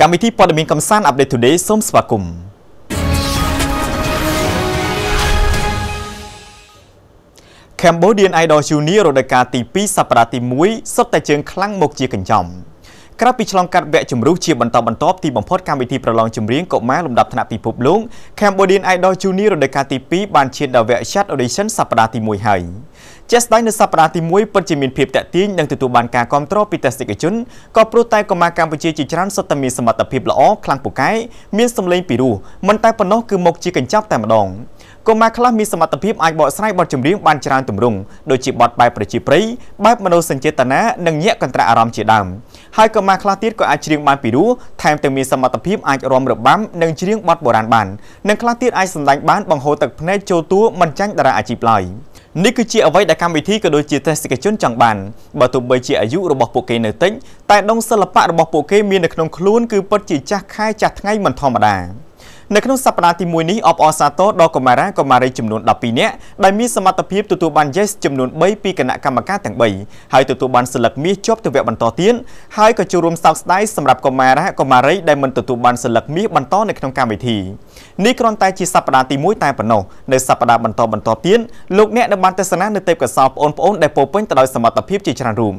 កម្មវិធីព័ត៌មានកំសាន្ត Update Today សូមស្វាគមន៍ខេមបូឌៀន Idol Junior រដូវកាលទី2សប្តាហ៍ទី1សុទ្ធតែជើងខ្លាំងមកជាកញ្ចំក្រៅពីឆ្លងកាត់វគ្គជម្រុះជាបន្តបន្ទាប់ទីបំផុតកម្មវិធីប្រឡងចម្រៀងកុមារលំដាប់ថ្នាក់ពិភពលោក Cambodian Idol Junior រដូវកាលទី2បានឈានដល់វគ្គ Chat Audition សប្តាហ៍ទី1ហើយជាក់ស្ដែងនៅសប្តាហ៍ទី1ពិតជាមានភាពតាក់ទាញនិងទទួលបានការគ្រប់គ្រងពីទស្សនិកជនក៏ព្រោះតែកុមារកម្ពុជាជាច្រើនសុទ្ធតែមានសមត្ថភាពល្អខ្លាំងពូកែមានសម្លេងពីរោះមិនតែប៉ុណ្ណោះគឺមកជាកញ្ចប់តែម្ដងកុមារខ្លះមានសមត្ថភាពអាចបកស្រាយបទចម្រៀងបានច្រើនទម្រង់ដូចជាបទបែបប្រជាប្រិយបែបមនោសញ្ចេតនានិងញាក់កន្ត្រាក់អារម្មណ៍ជាដើមហើយកុមារខ្លះទៀតក៏អាចច្រៀងបានពីរោះថែមទាំងមានសមត្ថភាពអាចរាំរបាំនិងច្រៀងបទបុរាណបាននិងខ្លះទៀតអាចសម្ដែងបានបង្ហូរទឹកភ្នែកចូលតួមិនចាញ់តារាអាជីពឡើយ។នេះគឺជាអ្វីដែលកម្មវិធីក៏ដូចជាទស្សនិកជនចង់បានបើទោះបីជាអាយុរបស់ពួកគេនៅតិចតែដុងសិល្បៈរបស់ពួកគេមាននៅក្នុងខ្លួនគឺពិតជាចាស់ខែចាស់ថ្ងៃមិនធម្មតា។នៅក្នុងសប្តាហ៍ទី1នេះអបអរសាទរដល់កុមារាកុមារីចំនួន12នាក់ដែលមានសមត្ថភាពទទួលបាន Yes ចំនួន3ពីគណៈកម្មការទាំង3ហើយទទួលបានសិលឹកមាសជាប់ទវៈបន្តទៀតហើយក៏ចូលរួមសោកស្ដាយសម្រាប់កុមារាកុមារីដែលមិនទទួលបានសិលឹកមាសបន្តនៅក្នុងកម្មវិធីនេះគ្រាន់តែជាសប្តាហ៍ទី1តែប៉ុណ្ណោះនៅសប្តាហ៍បន្តបន្តទៀតលោកអ្នកដែលបានទស្សនានៅទេពកោសលប្អូនៗដែលពោពេញទៅដោយសមត្ថភាពជាច្រើនរូប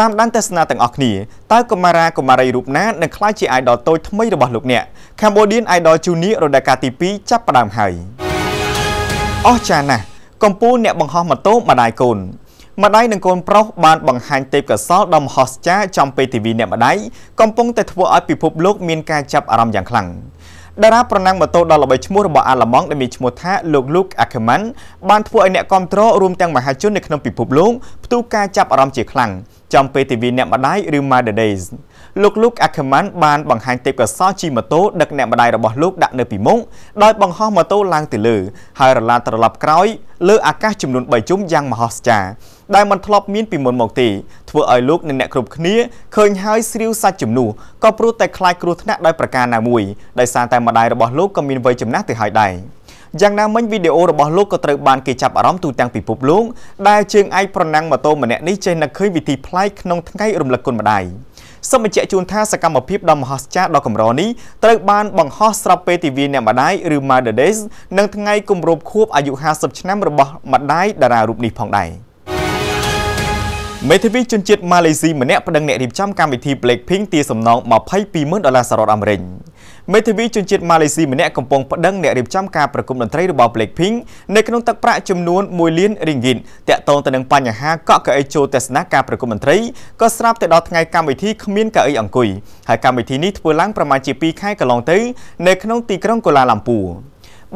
តាមដានទស្សនាទាំងអស់គ្នាតើកុមារាកុមារីរូបណានឹងក្លាយជា idol តូចថ្មីរបស់លោកអ្នក Cambodian Idol Junior រដូវកាលទី2ចាប់ផ្ដើមហើយអស្ចារ្យណាស់កំពូលអ្នកបង្ហោះម៉ូតូម្ដាយកូន ម្ដាយនិងកូនប្រុសបានបង្ហាញទេពកោសល្យដ៏មហស្ចារ្យចំពេលធីវីអ្នកម្ដាយកំពុងតែធ្វើឲ្យពិភពលោកមានការចាប់អារម្មណ៍យ៉ាងខ្លាំងតារាប្រណាំងម៉ូតូដ៏ល្បីឈ្មោះរបស់អាឡម៉ង់ដែលមានឈ្មោះថាលោក Luke Ackerman បានធ្វើឲ្យអ្នកគាំទ្ររួមទាំងមហាជននៅក្នុងពិភពលោកផ្ទុះការចាប់អារម្មណ៍ជាខ្លាំង។ចំពេលទិវាអ្នកម្ដាយឬ Mother Days លោកលូកអាខេម៉ាន់បានបង្ហាញទេពកោសល្យជិះម៉ូតូដឹកអ្នកម្ដាយរបស់លោកដាក់នៅពីមុខដោយបង្ហោះម៉ូតូឡើងទៅលើហើយរឡា ត្រឡប់ក្រោយលើអាកាសចំនួន3ជុំយ៉ាងមហោស្ចារ្យដែលមិនធ្លាប់មានពីមុនមកទេធ្វើឲ្យលោកនិងអ្នកគ្រប់គ្នាឃើញហើយស្រាវសាច់ជំនួសក៏ព្រោះតែខ្លាចគ្រោះថ្នាក់ដោយប្រការណាមួយដោយសារតែម្ដាយរបស់លោកក៏មានវ័យចំណាស់ទៅហើយដែរ។យ៉ាងណាមិញវីដេអូរបស់លោកក៏ត្រូវបានគេចាប់អារម្មណ៍ទូទាំងពិភពលោកដែលជើងឯកប្រណាំងម៉ូតូម្នាក់នេះចេះនឹកឃើញវិធីប្លែកក្នុងថ្ងៃរំលឹកគុណម្ដាយសូមបញ្ជាក់ជូនថាសកម្មភាពដ៏មហិច្ឆាដ៏កម្រនេះត្រូវបានបង្ហោះស្រាប់ពេលទិវាអ្នកម្ដាយឬ Mother Days និងថ្ងៃគម្រប់ខួបអាយុ50ឆ្នាំរបស់ម្ដាយតារារូបនេះផងដែរ។មេធាវីជនជាតិម៉ាឡេស៊ីម្នាក់ប្តឹងអ្នករៀបចំកម្មវិធី Blackpink ទារសំណង22,000ដុល្លារសហរដ្ឋអាមេរិកមេធាវីជនជាតិម៉ាឡេស៊ីម្នាក់កំពុងប្តឹងអ្នករៀបចំការប្រគំតន្ត្រីរបស់ Blackpink នៅក្នុងទឹកប្រាក់ចំនួន1លានរីងហ្គីតតាក់ទងទៅនឹងបញ្ហាកក់កៅអីចូលទស្សនាការប្រគំតន្ត្រីក៏ស្រាប់តែដល់ថ្ងៃកម្មវិធីគ្មានកៅអីអង្គុយហើយកម្មវិធីនេះធ្វើឡើងប្រមាណជា2ខែកន្លងទៅនៅក្នុងទីក្រុងកូឡាឡាំពូ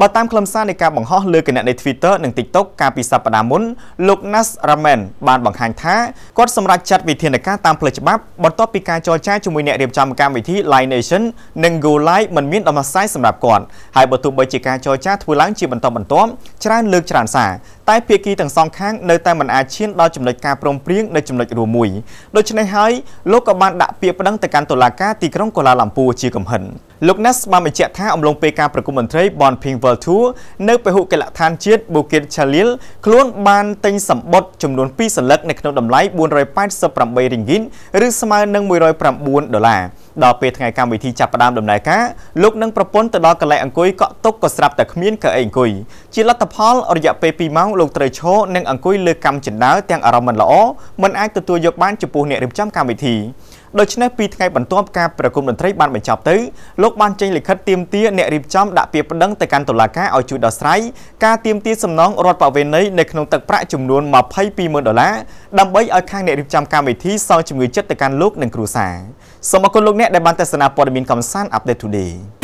បើតាមខ្លឹមសារនៃការបង្ហោះលើគណនី Twitter និង TikTok កាលពីសប្តាហ៍មុនលោក Nas Ramen បានបង្ហាញថាគាត់សម្រេចចាត់វិធានការតាមផ្លូវច្បាប់បន្ទាប់ពីការចរចាជាមួយអ្នករៀបចំកម្មវិធី Line Nation និង Go Live មិនមានដំណោះស្រាយសម្រាប់គាត់ហើយបើទោះបីជាការចរចាធ្វើឡើងជាបន្តបន្ទាប់ច្រើនលើកច្រើនសារតែភាគីទាំងសងខាងនៅតែមិនអាចឈានដល់ចំណុចការព្រមព្រៀងនៅចំណុចរួមមួយដូច្នេះហើយលោកក៏បានដាក់ពាក្យប្តឹងទៅកាន់តុលាការទីក្រុងកូឡាឡាំពូជាកំហិនលោក Nas បានបញ្ជាក់ថាអំឡុងពេលការប្រគំមន្ត្រី Bon Ping World Tour នៅពហុកីឡដ្ឋានជាតិ Bukit Jalil ខ្លួនបានទិញសម្បត្តិចំនួន2សន្លឹកនៅក្នុងតម្លៃ488 ringgit ឬស្មើនឹង109ដុល្លារដល់ពេលថ្ងៃកម្មវិធីចាប់ផ្ដើមដំណើរការលោកនិងប្រពន្ធទៅដល់កន្លែងអង្គុយកក់ទុកក៏ស្រាប់តែគ្មានកៅអីអង្គុយជាលទ្ធផល រយៈពេល2ម៉ោងលោកត្រូវឈរនិងអង្គុយលើកម្មចិនដើទាំងអារម្មណ៍មិនល្អមិនអាចទទួលយក បានចំពោះអ្នករៀបចំកម្មវិធីដូច្នេះពីថ្ងៃបន្ទាប់ការប្រគំតន្ត្រីបានបញ្ចប់ទៅលោកបានចេញលិខិតទាមទារអ្នករៀបចំដាក់ពាក្យប្តឹងទៅកាន់តុលាការឲ្យជួយដោះស្រាយការទាមទារសំណងរដ្ឋបវេណីនៅក្នុងទឹកប្រាក់ចំនួន22,000ដុល្លារដើម្បីឲ្យខាងអ្នករៀបចំកម្មវិធីសងជំងឺចិត្តទៅកាន់លោកនិងគ្រួសារសូមអគុណលោកអ្នកដែលបានទស្សនាព័ត៌មានកំសាន្ត Update Today